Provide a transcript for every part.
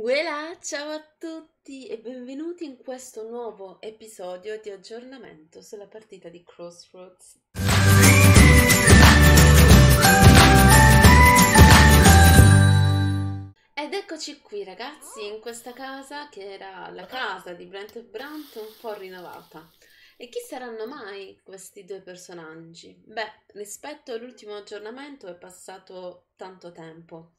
Uela, ciao a tutti e benvenuti in questo nuovo episodio di aggiornamento sulla partita di Crossroads. Ed eccoci qui ragazzi in questa casa che era la casa di Brent e Brandt un po' rinnovata. E chi saranno mai questi due personaggi? Beh, rispetto all'ultimo aggiornamento è passato tanto tempo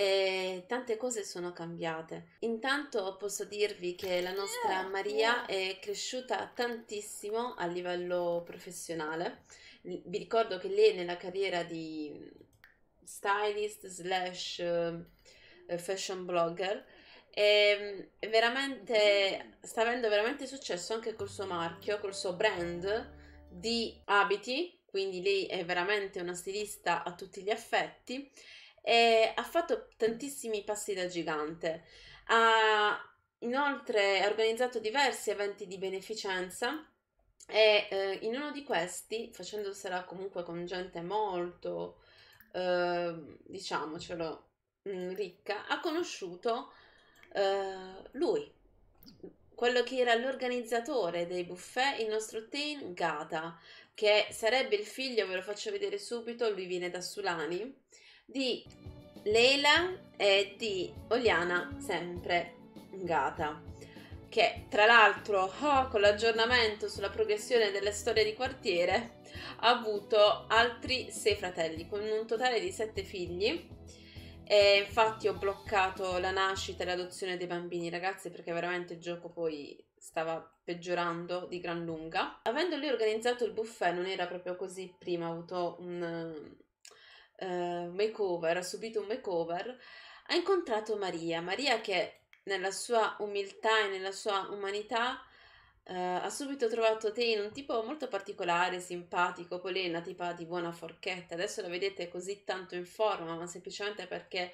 e tante cose sono cambiate. Intanto posso dirvi che la nostra ah, Maria è cresciuta tantissimo a livello professionale. Vi ricordo che lei nella carriera di mm, stylist slash eh, fashion blogger e ehm, veramente sta avendo veramente successo anche col suo marchio, col suo brand di abiti, quindi lei è veramente una stilista a tutti gli effetti e ha fatto tantissimi passi da gigante. Ha inoltre organizzato diversi eventi di beneficenza e eh, in uno di questi, facendosela comunque con gente molto, eh, diciamocelo, mm, ricca, ha conosciuto eh, lui, quello che era l'organizzatore dei buffet, il nostro Tain Gata, che sarebbe il figlio, ve lo faccio vedere subito, lui viene da Sulani, di Leila e di Oliana sempre Gata che tra l'altro oh, con l'aggiornamento sulla progressione delle storie di quartiere ha avuto altri sei fratelli con un totale di sette figli e infatti ho bloccato la nascita e l'adozione dei bambini ragazzi perché veramente il gioco poi stava peggiorando di gran lunga avendo lì organizzato il buffet non era proprio così prima ho avuto un uh, makeover, ha subito un makeover, ha incontrato Maria, Maria che nella sua umiltà e nella sua umanità uh, ha subito trovato te in un tipo molto particolare, simpatico, con lei è una tipa ah, di buona forchetta, adesso la vedete così tanto in forma, ma semplicemente perché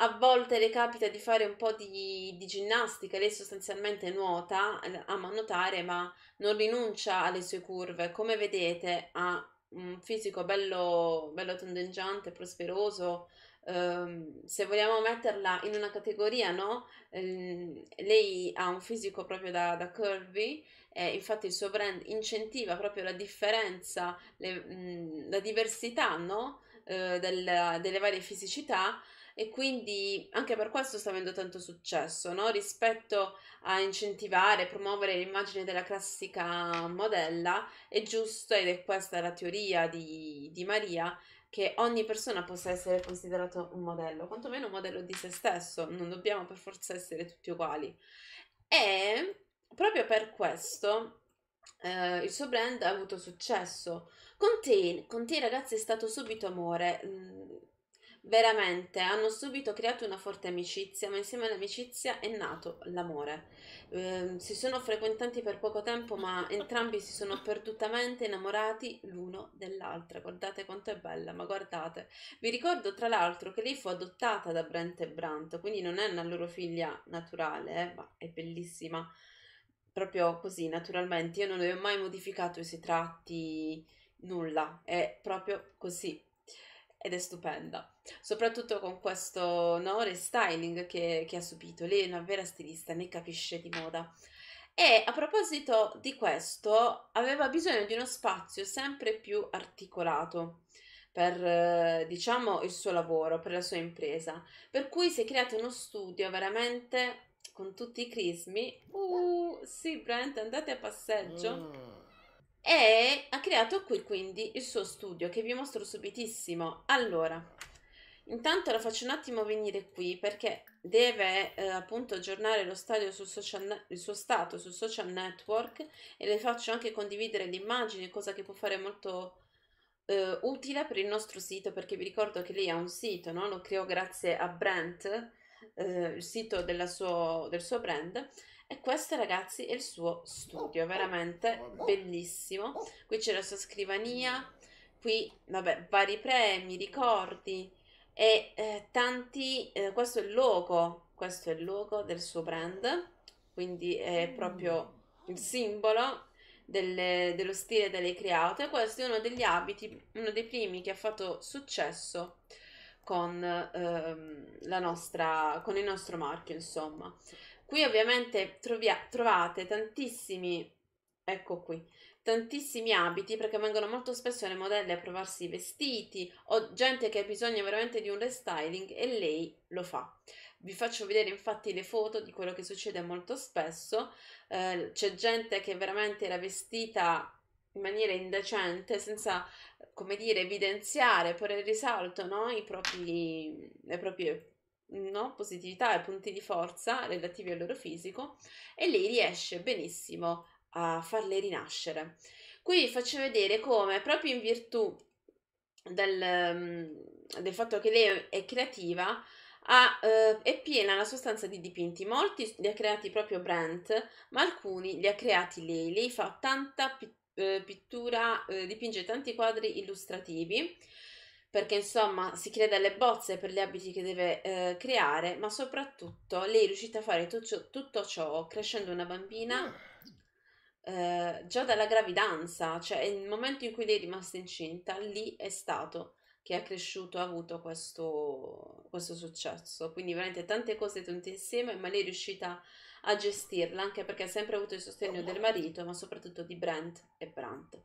a volte le capita di fare un po' di, di, ginnastica, lei sostanzialmente nuota, ama nuotare, ma non rinuncia alle sue curve. Come vedete, ha un fisico bello, bello tondeggiante, prosperoso, ehm, se vogliamo metterla in una categoria, no? Ehm, lei ha un fisico proprio da, da curvy, eh, infatti il suo brand incentiva proprio la differenza, le, mh, mhmm, la diversità, no? eh, della, delle varie fisicità e quindi anche per questo sta avendo tanto successo, no? rispetto a incentivare e promuovere l'immagine della classica modella, è giusto, ed è questa la teoria di, di Maria, che ogni persona possa essere considerato un modello, quantomeno un modello di se stesso, non dobbiamo per forza essere tutti uguali. E proprio per questo eh, il suo brand ha avuto successo. Con te, con te ragazzi è stato subito amore. Mm, veramente hanno subito creato una forte amicizia, ma insieme all'amicizia è nato l'amore. Eh, si sono frequentati per poco tempo, ma entrambi si sono perdutamente innamorati l'uno dell'altra. Guardate quanto è bella, ma guardate. Vi ricordo tra l'altro che lei fu adottata da Brent e Brandt, quindi non è una loro figlia naturale, eh, ma è bellissima proprio così, naturalmente. Io non le ho mai modificato i suoi tratti, nulla, è proprio così ed è stupenda, soprattutto con questo no, restyling che, che ha subito. Lei è una vera stilista, ne capisce di moda. E a proposito di questo, aveva bisogno di uno spazio sempre più articolato per diciamo il suo lavoro, per la sua impresa. Per cui si è creato uno studio veramente con tutti i crismi. Uh, sì, Brent, andate a passeggio. Mm e ha creato qui quindi il suo studio che vi mostro subitissimo. Allora, intanto la faccio un attimo venire qui perché deve eh, appunto aggiornare lo stadio sul social, il suo stato sul social network e le faccio anche condividere le immagini, cosa che può fare molto eh, utile per il nostro sito perché vi ricordo che lei ha un sito, no? lo creò grazie a Brent, eh, il sito suo, del suo brand e questo, ragazzi, è il suo studio, oh, oh, veramente oh, bellissimo. Qui c'è la sua scrivania, qui, vabbè, vari premi, ricordi e eh, tanti... Eh, questo è il logo, questo è il logo del suo brand, quindi è mm. proprio il simbolo delle, dello stile delle create. E questo è uno degli abiti, uno dei primi che ha fatto successo con, ehm, nostra, con il nostro marchio, insomma. Qui ovviamente trovia- trovate tantissimi, ecco qui, tantissimi abiti perché vengono molto spesso le modelle a provarsi i vestiti o gente che ha bisogno veramente di un restyling e lei lo fa. Vi faccio vedere infatti le foto di quello che succede molto spesso. Eh, c'è gente che veramente era vestita in maniera indecente, senza, come dire, evidenziare, porre in risalto no? I propri, le proprie no? positività e punti di forza relativi al loro fisico e lei riesce benissimo a farle rinascere. Qui vi faccio vedere come proprio in virtù del, mm, del fatto che lei è creativa ha, eh, è piena la sostanza di dipinti, molti li ha creati proprio Brent, ma alcuni li ha creati lei. Lei fa tanta eh, pittura, eh, dipinge tanti quadri illustrativi perché insomma si crea delle bozze per gli abiti che deve eh, creare, ma soprattutto lei è riuscita a fare tutto ciò, tutto ciò crescendo una bambina ah. eh, già dalla gravidanza, cioè il momento in cui lei è rimasta incinta, lì è stato che ha cresciuto, ha avuto questo, questo successo. Quindi veramente tante cose tutte insieme, ma lei è riuscita a gestirla anche perché ha sempre avuto il sostegno del marito, ma soprattutto di Brent e Brandt.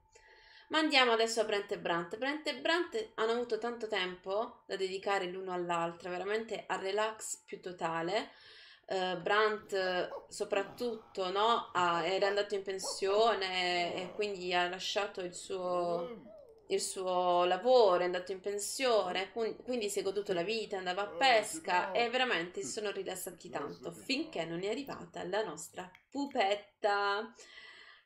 Ma andiamo adesso a Brent e Brant. Brent e Brant hanno avuto tanto tempo da dedicare l'uno all'altro, veramente al relax più totale. Uh, eh, Brandt soprattutto no, ha, era andato in pensione e quindi ha lasciato il suo, il suo lavoro, è andato in pensione, quindi si è goduto la vita, andava a pesca e veramente si sono rilassati tanto finché non è arrivata la nostra pupetta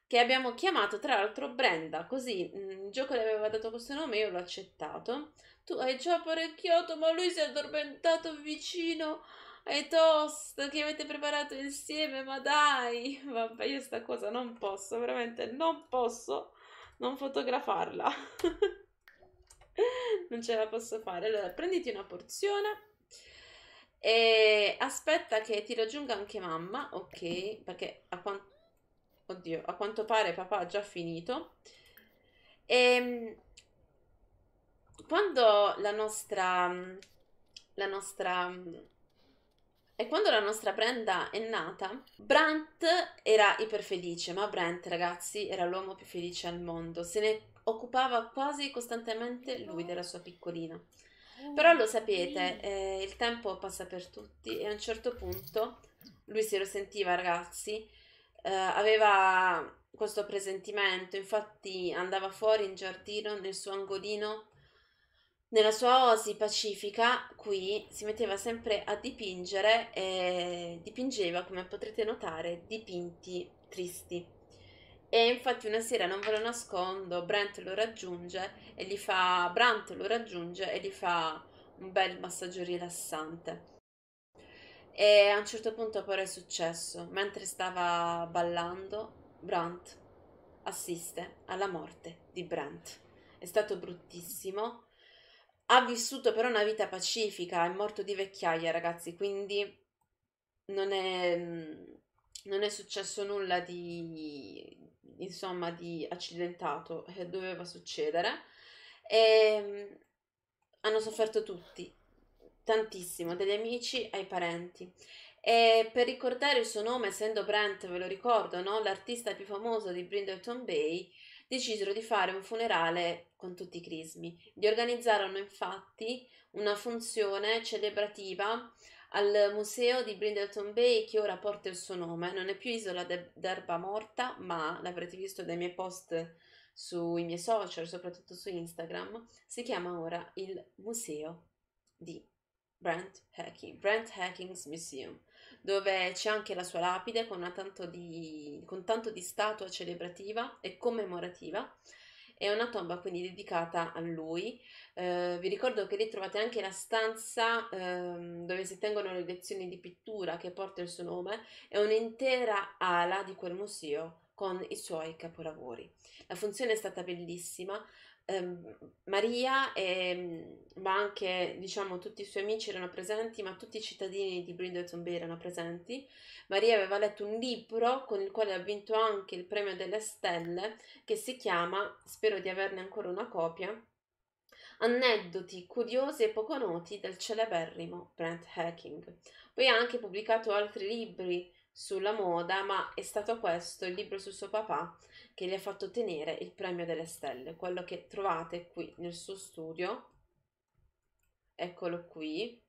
che abbiamo chiamato tra l'altro Brenda, così mm, il gioco le aveva dato questo nome, io l'ho accettato. Tu hai già apparecchiato, ma lui si è addormentato vicino ai toast che avete preparato insieme, ma dai! Vabbè, io sta cosa non posso, veramente non posso non fotografarla. non ce la posso fare. Allora, prenditi una porzione e aspetta che ti raggiunga anche mamma, ok? Perché a quanto Oddio, a quanto pare papà ha già finito. E ehm, quando la nostra, la nostra e quando la nostra Brenda è nata, Brant era iperfelice, ma Brant, ragazzi, era l'uomo più felice al mondo. Se ne occupava quasi costantemente lui della sua piccolina. Però lo sapete, eh, il tempo passa per tutti e a un certo punto lui se lo sentiva, ragazzi, eh, aveva questo presentimento, infatti andava fuori in giardino nel suo angolino, nella sua osi pacifica, qui si metteva sempre a dipingere e dipingeva, come potrete notare, dipinti tristi. E infatti una sera, non ve lo nascondo, Brent lo raggiunge e gli fa, Brant lo raggiunge e gli fa un bel massaggio rilassante. E a un certo punto però è successo, mentre stava ballando, Brandt assiste alla morte di Brant. È stato bruttissimo. Ha vissuto però una vita pacifica, è morto di vecchiaia, ragazzi, quindi non è, mm, non è successo nulla di, insomma, di accidentato, che eh, doveva succedere. E ehm, hanno sofferto tutti, tantissimo, dagli amici ai parenti. E per ricordare il suo nome, essendo Brent, ve lo ricordo, no? l'artista più famoso di Brindleton Bay, decisero di fare un funerale con tutti i crismi. Gli organizzarono infatti una funzione celebrativa al museo di Brindleton Bay che ora porta il suo nome. Non è più isola de- d'erba morta, ma l'avrete visto dai miei post sui miei social, soprattutto su Instagram. Si chiama ora il Museo di Brent, Hacking, Brent Hackings Museum, dove c'è anche la sua lapide con, tanto di, con tanto di statua celebrativa e commemorativa. È una tomba quindi dedicata a lui. Eh, vi ricordo che lì trovate anche la stanza ehm, dove si tengono le lezioni di pittura che porta il suo nome e un'intera ala di quel museo con i suoi capolavori. La funzione è stata bellissima, Ehm, Maria, e, mhmm, ma anche diciamo tutti i suoi amici erano presenti, ma tutti i cittadini di Brindleton Bay erano presenti. Maria aveva letto un libro con il quale ha vinto anche il premio delle stelle, che si chiama, spero di averne ancora una copia, Aneddoti curiosi e poco noti del celeberrimo Brent Hacking. Poi ha anche pubblicato altri libri sulla moda, ma è stato questo il libro sul suo papà che gli ha fatto ottenere il premio delle stelle, quello che trovate qui nel suo studio, eccolo qui,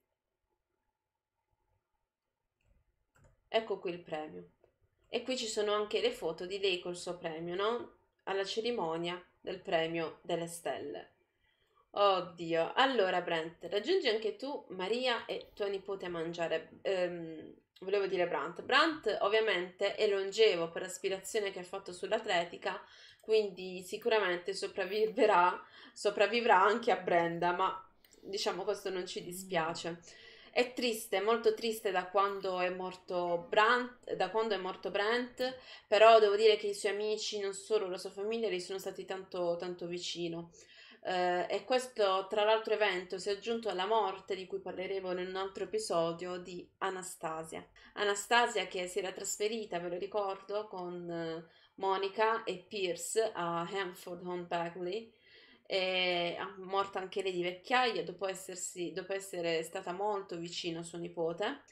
ecco qui il premio. E qui ci sono anche le foto di lei col suo premio, no? Alla cerimonia del premio delle stelle. Oddio, allora Brent, raggiungi anche tu Maria e tua nipote a mangiare. Ehm, volevo dire Brandt. Brandt ovviamente è longevo per l'aspirazione che ha fatto sull'atletica, quindi sicuramente sopravviverà, sopravvivrà anche a Brenda, ma diciamo questo non ci dispiace. È triste, molto triste da quando è morto Brandt, da quando è morto Brent, però devo dire che i suoi amici, non solo la sua famiglia, gli sono stati tanto, tanto vicino. Eh, e questo, tra l'altro, evento si è aggiunto alla morte di cui parleremo in un altro episodio di Anastasia. Anastasia che si era trasferita, ve lo ricordo, con eh, Monica e Pierce a Hanford Home Bagley è ah, morta anche lei di vecchiaia dopo, essersi, dopo, essere stata molto vicina a suo nipote.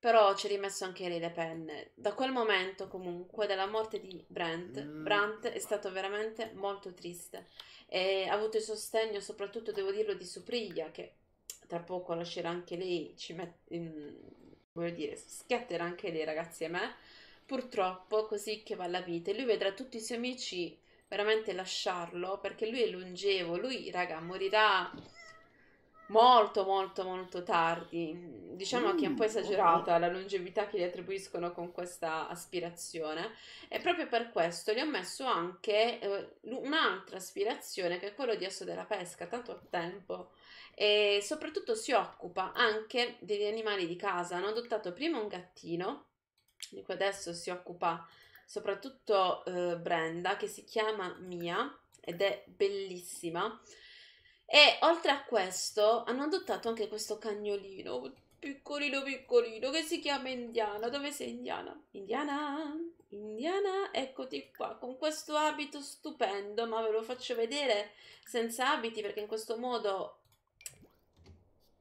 Però ci ha rimesso anche lei le penne. Da quel momento, comunque, della morte di Brent, mm. Brandt è stato veramente molto triste. E ha avuto il sostegno, soprattutto, devo dirlo, di Supriglia, che tra poco lascerà anche lei, ci mette, in, voglio dire, schiatterà anche lei, ragazzi, e me. Purtroppo, così che va la vita. E lui vedrà tutti i suoi amici veramente lasciarlo, perché lui è longevo, lui, raga, morirà molto molto molto tardi. Diciamo mm, che è un po' mm, esagerata okay. la longevità che gli attribuiscono con questa aspirazione e proprio per questo gli ho messo anche eh, un'altra aspirazione che è quello di esso della pesca, tanto a tempo e soprattutto si occupa anche degli animali di casa. Hanno adottato prima un gattino di cui adesso si occupa soprattutto eh, Brenda che si chiama Mia ed è bellissima e oltre a questo hanno adottato anche questo cagnolino piccolino piccolino che si chiama Indiana. Dove sei Indiana? Indiana, Indiana, eccoti qua con questo abito stupendo, ma ve lo faccio vedere senza abiti perché in questo modo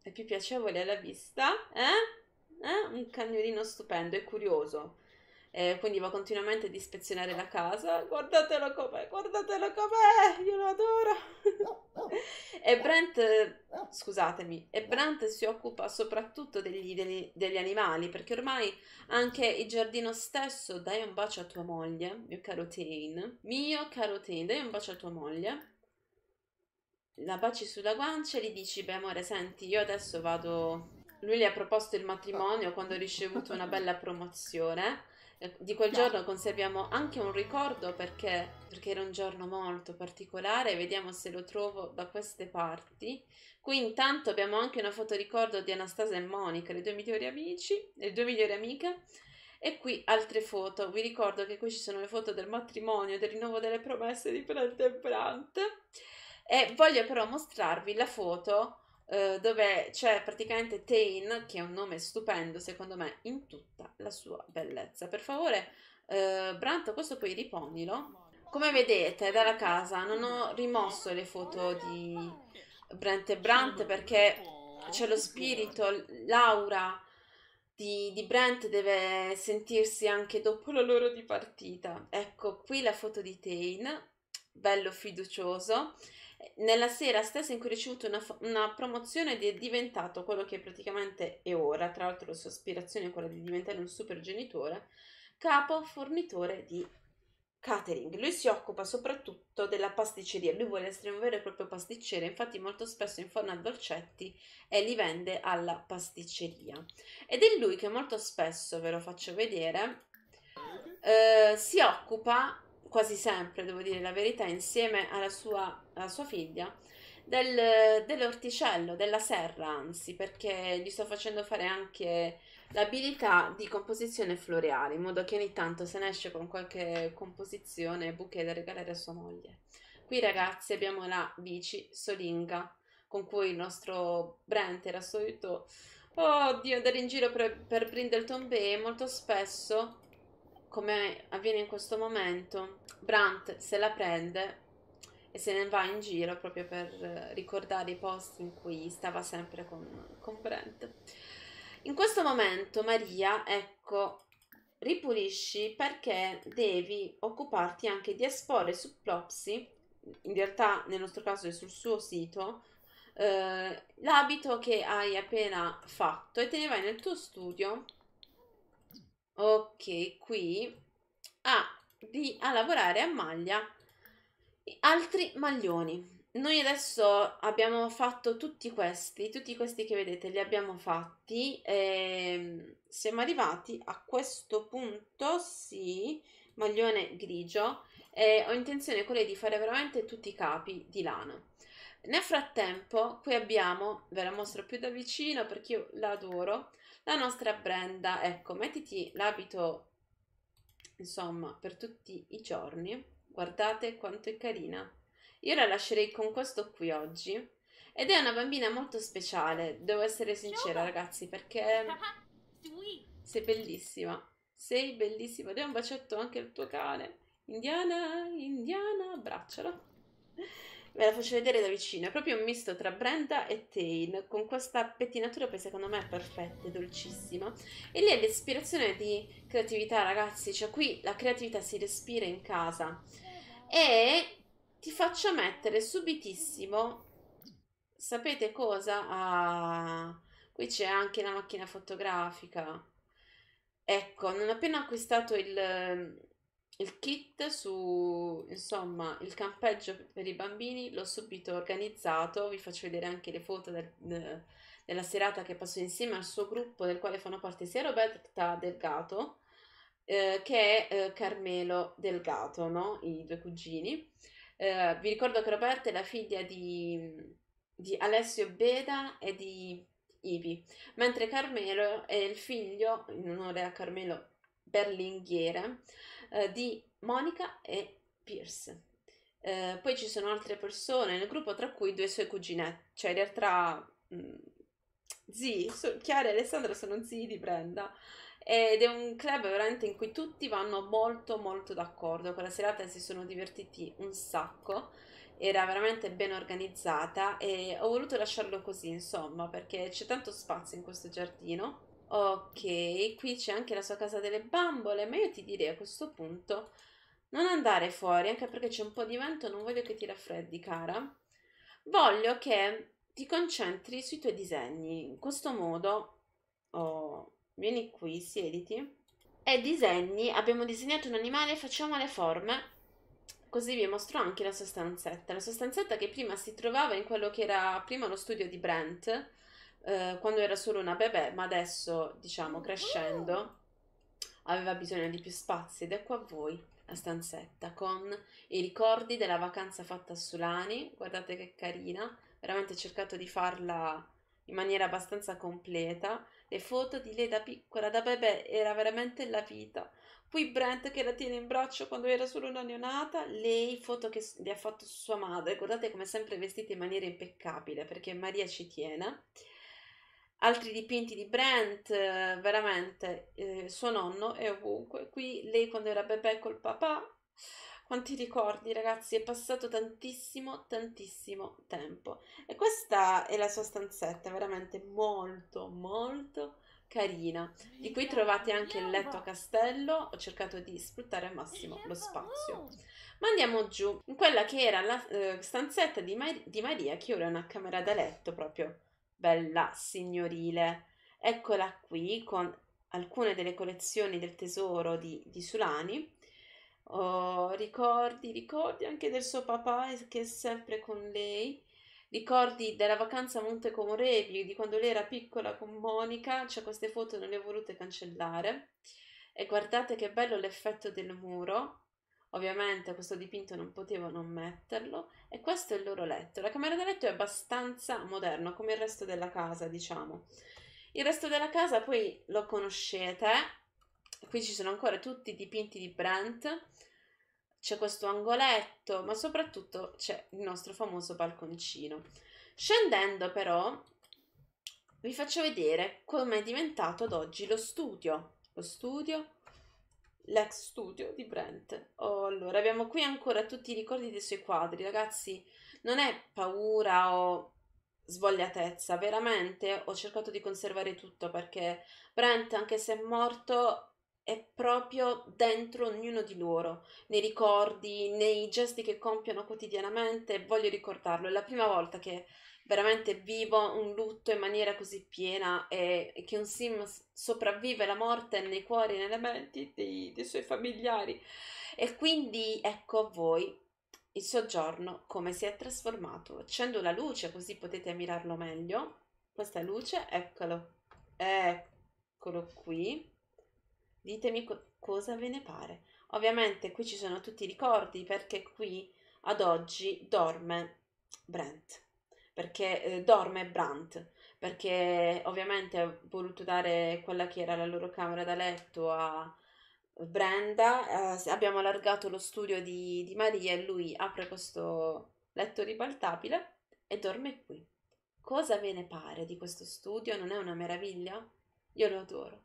è più piacevole alla vista, eh? eh? Un cagnolino stupendo è curioso eh, quindi va continuamente ad ispezionare la casa. Guardatelo com'è, guardatelo com'è, io lo adoro. e Brent, scusatemi, e Brent si occupa soprattutto degli, degli, degli, animali, perché ormai anche il giardino stesso, dai un bacio a tua moglie, mio caro Tain, mio caro Tain, dai un bacio a tua moglie. La baci sulla guancia e gli dici, beh amore, senti, io adesso vado... Lui gli ha proposto il matrimonio quando ha ricevuto una bella promozione di quel giorno conserviamo anche un ricordo perché, perché, era un giorno molto particolare, vediamo se lo trovo da queste parti. Qui intanto abbiamo anche una foto ricordo di Anastasia e Monica, le due migliori amici, le due migliori amiche. E qui altre foto, vi ricordo che qui ci sono le foto del matrimonio, del rinnovo delle promesse di Prante e Prante. E voglio però mostrarvi la foto eh, dove c'è praticamente Tain, che è un nome stupendo, secondo me, in tutta la sua bellezza. Per favore, eh, Branto, questo poi riponilo. Come vedete dalla casa non ho rimosso le foto di Brent e Brant perché c'è lo spirito, l'aura di, di, Brent deve sentirsi anche dopo la loro dipartita. Ecco qui la foto di Tain, bello fiducioso nella sera stessa in cui ho ricevuto una, una, promozione ed è diventato quello che praticamente è ora, tra l'altro la sua aspirazione è quella di diventare un super genitore, capo fornitore di catering. Lui si occupa soprattutto della pasticceria, lui vuole essere un vero e proprio pasticcere, infatti molto spesso inforna dolcetti e li vende alla pasticceria. Ed è lui che molto spesso, ve lo faccio vedere, eh, si occupa quasi sempre, devo dire la verità, insieme alla sua, alla sua figlia, del, dell'orticello, della serra anzi, perché gli sto facendo fare anche l'abilità di composizione floreale, in modo che ogni tanto se ne esce con qualche composizione bouquet da regalare a sua moglie. Qui ragazzi abbiamo la bici Solinga, con cui il nostro Brent era solito, oh Dio, andare in giro per, per Brindleton Bay molto spesso come avviene in questo momento, Brant se la prende e se ne va in giro proprio per eh, ricordare i posti in cui stava sempre con, con Brent. In questo momento, Maria, ecco, ripulisci perché devi occuparti anche di esporre su Plopsy, in realtà nel nostro caso è sul suo sito, eh, l'abito che hai appena fatto e te ne vai nel tuo studio ok, qui, a, di, a lavorare a maglia altri maglioni. Noi adesso abbiamo fatto tutti questi, tutti questi che vedete li abbiamo fatti e ehm, siamo arrivati a questo punto, sì, maglione grigio e ho intenzione quella di fare veramente tutti i capi di lana nel frattempo, qui abbiamo, ve la mostro più da vicino perché io la adoro, la nostra Brenda. Ecco, mettiti l'abito, insomma, per tutti i giorni. Guardate quanto è carina. Io la lascerei con questo qui oggi. Ed è una bambina molto speciale, devo essere sincera ragazzi, perché sei bellissima. Sei bellissima. Dai un bacetto anche al tuo cane. Indiana, Indiana, abbraccialo. Ve la faccio vedere da vicino. È proprio un misto tra Brenda e Tane, con questa pettinatura che secondo me è perfetta, è dolcissima. E lì è l'ispirazione di creatività, ragazzi. Cioè qui la creatività si respira in casa. E ti faccio mettere subitissimo, sapete cosa? Ah, qui c'è anche la macchina fotografica. Ecco, non appena ho acquistato il, il kit su, insomma, il campeggio per i bambini l'ho subito organizzato, vi faccio vedere anche le foto del, de, eh, della serata che passò insieme al suo gruppo del quale fanno parte sia Roberta Delgato eh, che eh, Carmelo Delgato, no? i due cugini. Eh, vi ricordo che Roberta è la figlia di, di Alessio Beda e di Ivi, mentre Carmelo è il figlio, in onore a Carmelo Berlinghiere, eh, di Monica e Pierce. Eh, poi ci sono altre persone nel gruppo, tra cui due sue cugine, cioè in realtà mh, mm, zii, so, Chiara e Alessandra sono zii di Brenda. Ed è un club veramente in cui tutti vanno molto molto d'accordo. Quella serata si sono divertiti un sacco era veramente ben organizzata e ho voluto lasciarlo così, insomma, perché c'è tanto spazio in questo giardino Ok, qui c'è anche la sua casa delle bambole, ma io ti direi a questo punto non andare fuori, anche perché c'è un po' di vento, non voglio che ti raffreddi, cara. Voglio che ti concentri sui tuoi disegni. In questo modo, oh, vieni qui, siediti. E disegni, abbiamo disegnato un animale, facciamo le forme. Così vi mostro anche la sua stanzetta. La sua stanzetta che prima si trovava in quello che era prima lo studio di Brent eh, quando era solo una bebè, ma adesso, diciamo, mm. crescendo, aveva bisogno di più spazi ed ecco a voi la stanzetta con i ricordi della vacanza fatta a Sulani, guardate che carina, veramente ho cercato di farla in maniera abbastanza completa, le foto di lei da piccola, da bebè, era veramente la vita. Qui Brent che la tiene in braccio quando era solo una neonata, lei foto che le ha fatto sua madre, guardate come sempre vestita in maniera impeccabile perché Maria ci tiene altri dipinti di Brent, eh, veramente eh, suo nonno è ovunque. Qui lei quando era bebè col papà. Quanti ricordi, ragazzi, è passato tantissimo, tantissimo tempo. E questa è la sua stanzetta, veramente molto, molto carina. Di qui trovate anche il letto a castello, ho cercato di sfruttare al massimo lo spazio. Ma andiamo giù, in quella che era la eh, stanzetta di, Mar- di Maria, che ora è una camera da letto proprio bella signorile. Eccola qui con alcune delle collezioni del tesoro di, di Sulani. Oh, ricordi, ricordi anche del suo papà che è sempre con lei. Ricordi della vacanza a Monte Comorevi, di quando lei era piccola con Monica, cioè queste foto non le ho volute cancellare. E guardate che bello l'effetto del muro, Ovviamente questo dipinto non potevo non metterlo e questo è il loro letto. La camera da letto è abbastanza moderna come il resto della casa, diciamo. Il resto della casa poi lo conoscete, qui ci sono ancora tutti i dipinti di Brandt, c'è questo angoletto, ma soprattutto c'è il nostro famoso balconcino. Scendendo però vi faccio vedere come è diventato ad oggi lo studio. Lo studio l'ex studio di Brent. Oh, allora, abbiamo qui ancora tutti i ricordi dei suoi quadri, ragazzi. Non è paura o svogliatezza, veramente ho cercato di conservare tutto perché Brent, anche se è morto, è proprio dentro ognuno di loro, nei ricordi, nei gesti che compiono quotidianamente. Voglio ricordarlo, è la prima volta che veramente vivo un lutto in maniera così piena e, che un sim sopravvive la morte nei cuori e nelle menti dei, dei suoi familiari. E quindi ecco a voi il soggiorno come si è trasformato. Accendo la luce così potete ammirarlo meglio. Questa luce, eccolo, eccolo qui. Ditemi co- cosa ve ne pare. Ovviamente qui ci sono tutti i ricordi perché qui ad oggi dorme Brent perché eh, dorme Brant, perché ovviamente ha voluto dare quella che era la loro camera da letto a Brenda, eh, abbiamo allargato lo studio di, di Maria e lui apre questo letto ribaltabile e dorme qui. Cosa ve ne pare di questo studio? Non è una meraviglia? Io lo adoro.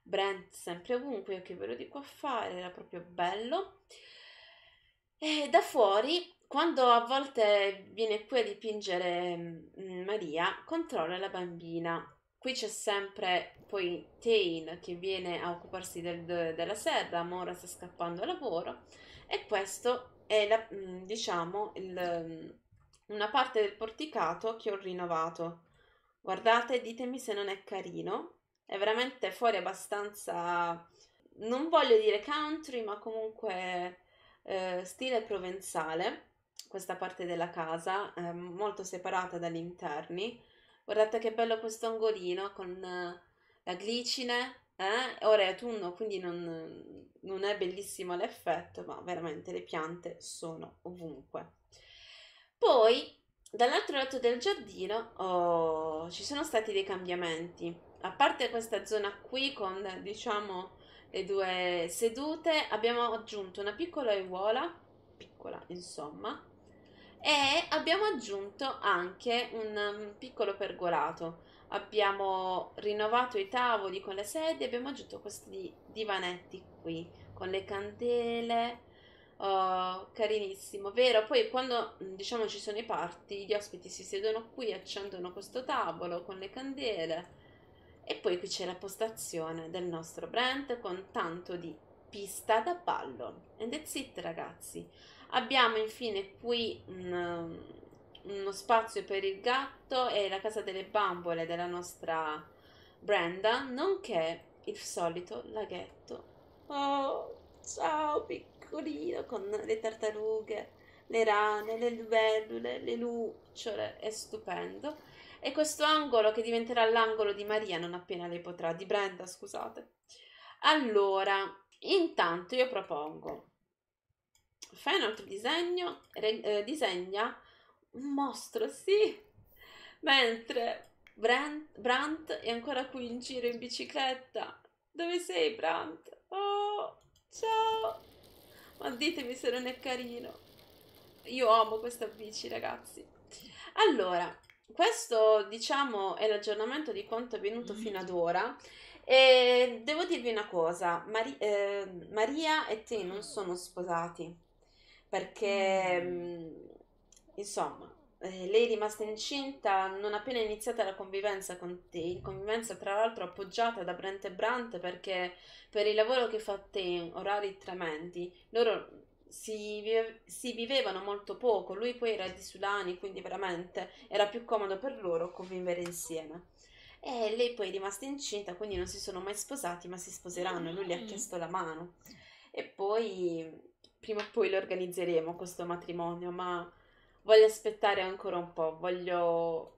Brent sempre ovunque, io che ve lo dico a fare, era proprio bello. E eh, da fuori, quando a volte viene qui a dipingere mm, Maria, controlla la bambina. Qui c'è sempre poi Tain che viene a occuparsi del- della serra, Mora sta scappando al lavoro e questo è, la, mm, diciamo, il, mm, una parte del porticato che ho rinnovato. Guardate, ditemi se non è carino, è veramente fuori abbastanza, non voglio dire country, ma comunque eh, stile provenzale, questa parte della casa, eh, molto separata dagli interni. Guardate che bello questo angolino con eh, la glicine, eh? ora è autunno quindi non, non è bellissimo l'effetto, ma veramente le piante sono ovunque. Poi Dall'altro lato del giardino oh, ci sono stati dei cambiamenti, a parte questa zona qui con diciamo le due sedute, abbiamo aggiunto una piccola aiuola, piccola insomma, e abbiamo aggiunto anche un um, piccolo pergolato. Abbiamo rinnovato i tavoli con le sedie, abbiamo aggiunto questi divanetti qui con le candele. Oh, carinissimo, vero? Poi quando mm, diciamo ci sono i parti, gli ospiti si siedono qui, accendono questo tavolo con le candele e poi qui c'è la postazione del nostro brand con tanto di pista da ballo. And that's it ragazzi. Abbiamo infine qui un, um, uno spazio per il gatto e la casa delle bambole della nostra Brenda, nonché il solito laghetto. Oh, ciao piccolino con le tartarughe, le rane, le libellule, le lucciole, è stupendo e questo angolo che diventerà l'angolo di Maria non appena lei potrà, di Brenda, scusate. Allora, intanto io propongo, fai un altro disegno, re, eh, disegna un mostro, sì, mentre Brand, Brandt è ancora qui in giro in bicicletta. Dove sei Brandt? Oh, ciao! Ma ditemi se non è carino. Io amo questa bici, ragazzi. Allora, questo diciamo è l'aggiornamento di quanto è avvenuto mm. fino ad ora. E devo dirvi una cosa, Mari- eh, Maria e te non sono sposati perché mh, mm. mm, insomma eh, lei è rimasta incinta non appena iniziata la convivenza con te, convivenza tra l'altro appoggiata da Brent e Brant perché per il lavoro che fa te, orari tremendi, loro si, vive, si, vivevano molto poco, lui poi era di Sudani, quindi veramente era più comodo per loro convivere insieme. E lei poi è rimasta incinta, quindi non si sono mai sposati, ma si sposeranno e lui gli ha mm. chiesto la mano. E poi, prima o poi lo organizzeremo questo matrimonio, ma voglio aspettare ancora un po', voglio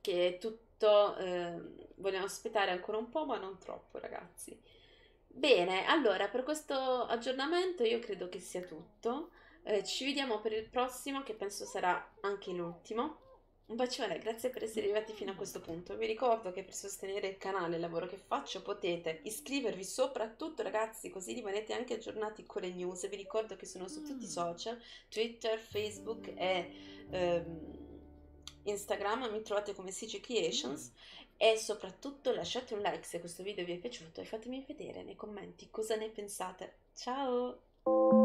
che tutto, eh, voglio aspettare ancora un po', ma non troppo ragazzi. Bene, allora per questo aggiornamento io credo che sia tutto. Eh, ci vediamo per il prossimo che penso sarà anche l'ultimo. Un bacione, grazie per essere arrivati fino a questo punto. Vi ricordo che per sostenere il canale e il lavoro che faccio potete iscrivervi soprattutto ragazzi, così rimanete anche aggiornati con le news. Vi ricordo che sono su tutti i mm. social, Twitter, Facebook e ehm, Instagram, mi trovate come CG Creations e soprattutto lasciate un like se questo video vi è piaciuto e fatemi vedere nei commenti cosa ne pensate. Ciao!